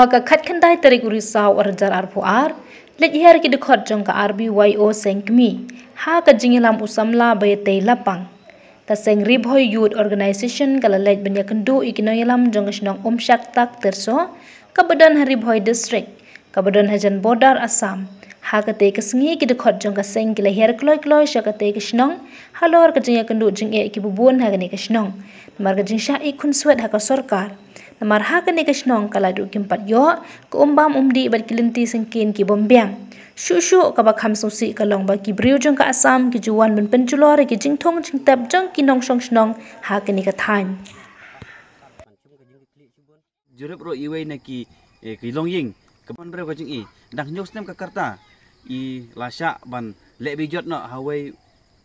haka khat khandai tari guri saw ar jar ar phuar let here ki dikhot jong ka rb yo sank me haka jingilam usamla bay te lapang ta seng rib hoy youth organization kala let banya kendu ikinoyalam jong shnong om shak tak terso kabadan hari bhoy district kabadan hajan bodar assam haka te kasngi ki dikhot jong ka seng kila here kloy kloy shaka te kishnong halor ka jingya kendu jing e ki bubun haga ne kishnong margajing sha ikun swet haka sarkar namar ha kan ikas nong kaladu kimpat yo ke umbam umdi bat kilinti sengkin ki bombiang. Shushu ka bakham susi ka long ba ki briu jong ka asam ki juwan ben penculor ki jing tong jing tap jong ki nong shong shnong ha kan ikas thain. Jurep ro iwe na ki eh, ki long ying ka ban breu i dang nyok snem ka karta i lasha ban lebi jot no hawai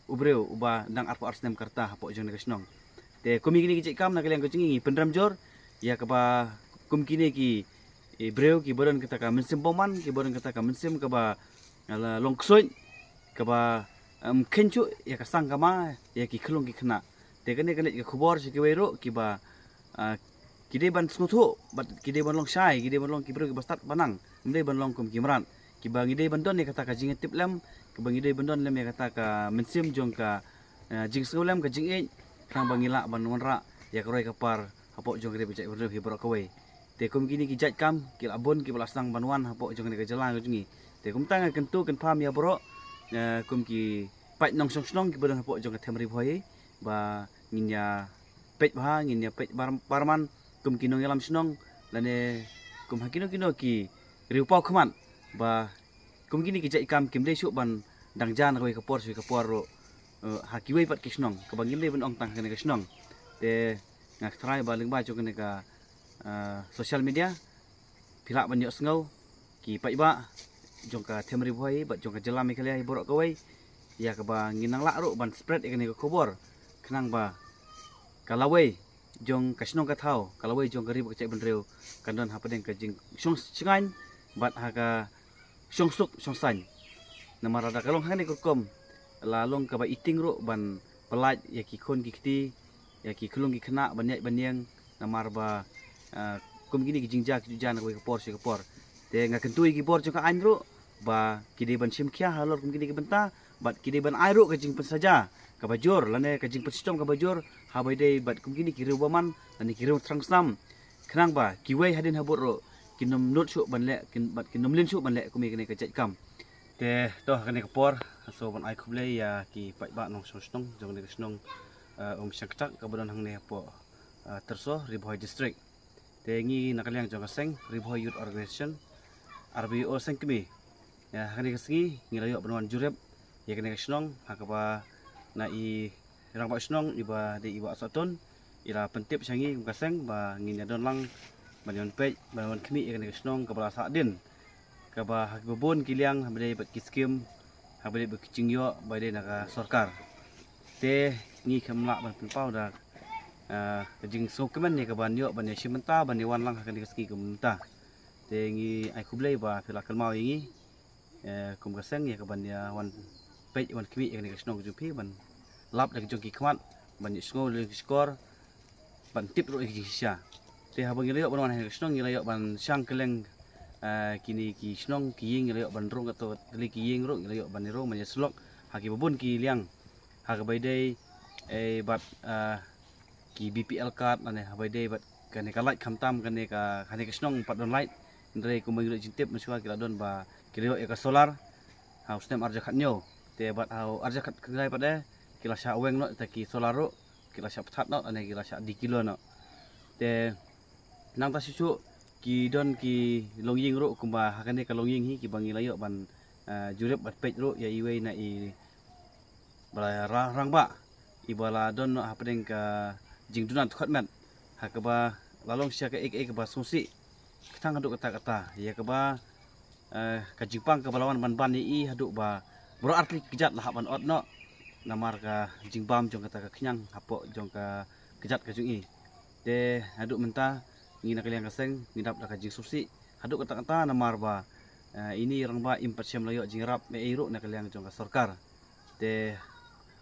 ubreu uba dang arpo arsnem karta hapok jong ne ka shnong. Te kumi gini kicik kam na kalian kucing i, pendram jor ya kaba kumkine ki eh, ibreu ki boran kata ka mensim boman ki boran kata ka mensim kaba ala longsoi kaba am kencho ya ka sangama ya ki khlong ki khna te kane kane ki khubor ki weiro ki ba ki de ban sutho bat ki de ban long shai ki de ban long ki ki bastat banang mde ban long kum kimran ki ba ngide ban don ya kata ka jingit tip lam ki ba ngide ban don lam ya kata ka mensim jong ka eh, jingsulam ka jingin khang bangila ban wonra ya kroi kapar hapok jong kita bijak berdua hibur kawai. Tekum gini kijat kam, kila abon kila senang banuan hapok jong kita jalan kujungi. Tekum tangan kentu ken paham ya bro, ya, kum ki pet nong song song kita berdua hapok jong kita temri boy, ba nginya pet bah, nginya pet barman, kum kino yalam senong, lane kum hakino kino ki riupa kuman, ba kum gini kijat kam kimde syuk ban dangjan kawai kapor syuk kapor ro. Eh, Hakiwei pat kisnong, kebangin dia pun orang tang kena kisnong. Teh, ngak try ba lengba chu kene social media phila banyak yo sngau ki pai ba jong ka temri boi ba jong ka jela mi kale ai borok ka ya ka ba nginang la ban spread ikan ka khobor kenang ba kalawai jong ka snong ka thau kalawai jong ka ribok bendero. ban reu kandon ha padeng ka jing shong chingan bat ha ka shong suk shong san namara da kalong ha ne ko kom la long ka ba iting ro ban pelaj ya ki khon ya ki kelung ki kena banyak banyak nama arba eh, kum gini ki jingja ki jujan ki kapor si kapor te nga kentui ki por cuka andro ba ki de ban sim kia halor kum gini ki benta bat ki de ban airo ki jing pesaja ka bajur lane ka jing pesitom ka bajur ha bai de bat kum gini ki rubaman lane ki rub trang sam kenang ba ki wei hadin habur ro ki nom not shu ban le ki bat ki nom lin shu ban le kum gini ka jaj kam te toh ha kane kapor so ban ai kum le ya ki pai ba nong shong shong jong ne shong ung uh, um syaktak kabudan hang nepo uh, terso Ribhoy district tengi nakaliang jong seng Ribhoy youth organization RBO seng kemi ya hang ni kesengi ngilayo benuan jurep ya kene kesnong hakapa na i rang pak snong iba de iba saton ila pentip sangi ung kaseng ba ngin don lang banyon pe banwan kemi ya kene kesnong kabala sadin kaba hakibun kiliang habde bet kiskim habde bet kicing yo bade naka sorkar te ni khamla ban pa da a ah, jing so kemen ni ka ban yo ban yashi menta ban wan lang kan diski kum ta te ngi ai khublai ba phila kalma wi ngi eh, kum ka sang ah, ni ka ban ya wan pe wan kwi ek ni snog ju phi ban lap da jong ki khmat ban ni snog le skor ban tip ro ek sha te ha bang yo ban wan ha snog ni la yo ban shang keleng eh, kini ki snong ki ying le yo ban rong ka to kli ki ying ro le yo ban ro ma ya slok ha ki bubun ki liang habai dei eh, but ah, ki bpl card ane habai dei but kane ka light kham tam kane ka kane ka snong pat don light ndre ko mai rut jintep mesua ki don ba ki ro solar haus tem arja khat nyo te bat hau arja khat kane pat de ki la sha weng no ta ki solar ro ki sha phat no ane ki sha di kilo no te nang ta su ki don ki longying ro kumba hakane ka longying hi ki bangi layo ban ah, jurep bat pet ro ya iway na i balai rang rang ba ibala don no hapring ka jing dunan khot met hakaba lalong siak ka ek ek ba sungsi kitang aduk kata kata ya ka ba eh, ka jipang ka balawan ban ban i aduk ha ba bro arti kejat lah ha ban ot namar ka jing bam jong kata ka kenyang hapo jong ke kejat ka jung i de aduk ha menta ngina kalian kaseng ngidap dak jing sungsi aduk kata kata namar ba eh, ini rang ba impat sem layo jing rap me iruk nak kalian jong ka sorkar, de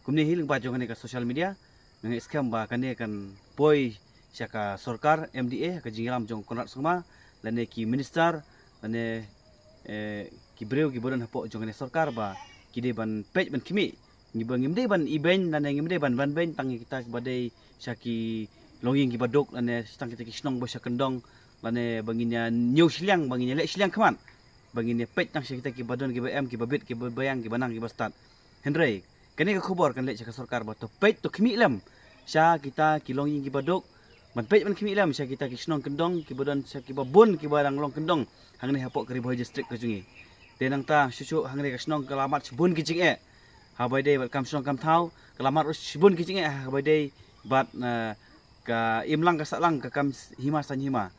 kumni hi lingpa jong ka social media ngeng scam ba kane kan poi chaka sarkar mda ka jingram jong konat sangma lane ki minister lane eh, ki breu ki boran hapo jong sarkar ba ki de ban pej ban kimi ngi ban ngimde ban iben lane ngimde ban ban ben tangi kita ba dei chaki longing ki badok lane tang kita ki snong ba kendong lane banginya new silang, banginya le silang kaman banginya pej tang kita ki badon ki ba em ki ba bit ki ba bayang ki banang ki ba start hendrei kene ke khubar kan lek cakap sarkar batu pet tu kimi lam sya kita kilong ing kibaduk man pet man kimi lam sya kita kisnong kendong kibadan sya kibabun kibarang long kendong hang ni hapok kribo hijau strik ke jungi tenang ta cucu hang ni kisnong kelamat sebun kicing e habai dei bat kam song kelamat us sebun kicing e habai dei bat ka imlang ka salang ka kam hima san hima